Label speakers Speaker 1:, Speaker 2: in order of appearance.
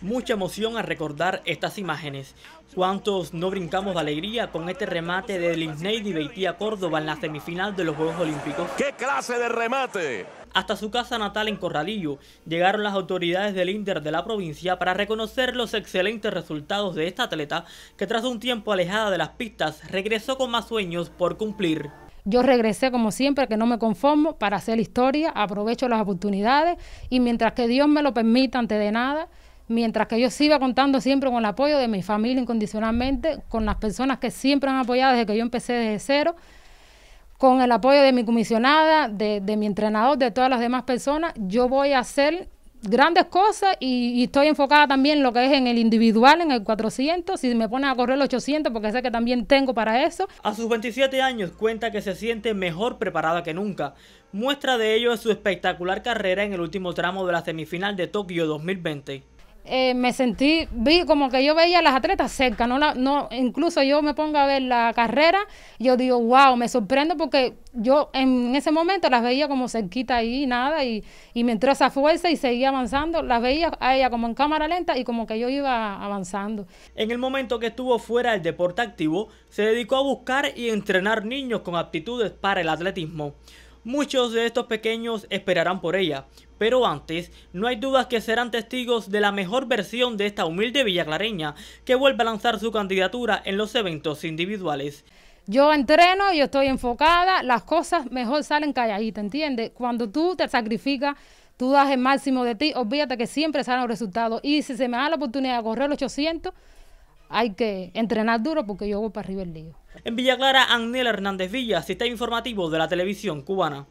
Speaker 1: Mucha emoción al recordar estas imágenes. ¿Cuántos no brincamos de alegría con este remate de de Beitía Córdoba en la semifinal de los Juegos Olímpicos? ¡Qué clase de remate! Hasta su casa natal en Corralillo llegaron las autoridades del Inter de la provincia para reconocer los excelentes resultados de esta atleta que tras un tiempo alejada de las pistas regresó con más sueños por cumplir.
Speaker 2: Yo regresé como siempre, que no me conformo, para hacer historia, aprovecho las oportunidades y mientras que Dios me lo permita, antes de nada, mientras que yo siga contando siempre con el apoyo de mi familia incondicionalmente, con las personas que siempre han apoyado desde que yo empecé desde cero, con el apoyo de mi comisionada, de, de mi entrenador, de todas las demás personas, yo voy a hacer grandes cosas y, estoy enfocada también en lo que es en el individual, en el 400, si me ponen a correr el 800 porque sé que también tengo para eso.
Speaker 1: A sus 27 años cuenta que se siente mejor preparada que nunca. Muestra de ello es su espectacular carrera en el último tramo de la semifinal de Tokio 2020.
Speaker 2: Eh, me sentí, vi como que yo veía a las atletas cerca, no, no incluso yo me pongo a ver la carrera, yo digo, wow, me sorprendo porque yo en ese momento las veía como cerquita ahí, nada, y, y me entró esa fuerza y seguía avanzando, las veía a ella como en cámara lenta y como que yo iba avanzando.
Speaker 1: En el momento que estuvo fuera del deporte activo, se dedicó a buscar y entrenar niños con aptitudes para el atletismo. Muchos de estos pequeños esperarán por ella, pero antes, no hay dudas que serán testigos de la mejor versión de esta humilde villaclareña que vuelve a lanzar su candidatura en los eventos individuales.
Speaker 2: Yo entreno, yo estoy enfocada, las cosas mejor salen calladitas, ¿entiendes? Cuando tú te sacrificas, tú das el máximo de ti, olvídate que siempre salen los resultados. Y si se me da la oportunidad de correr los 800, hay que entrenar duro porque yo voy para arriba el lío.
Speaker 1: En Villa Clara, Agnel Hernández Villa, sistema informativo de la televisión cubana.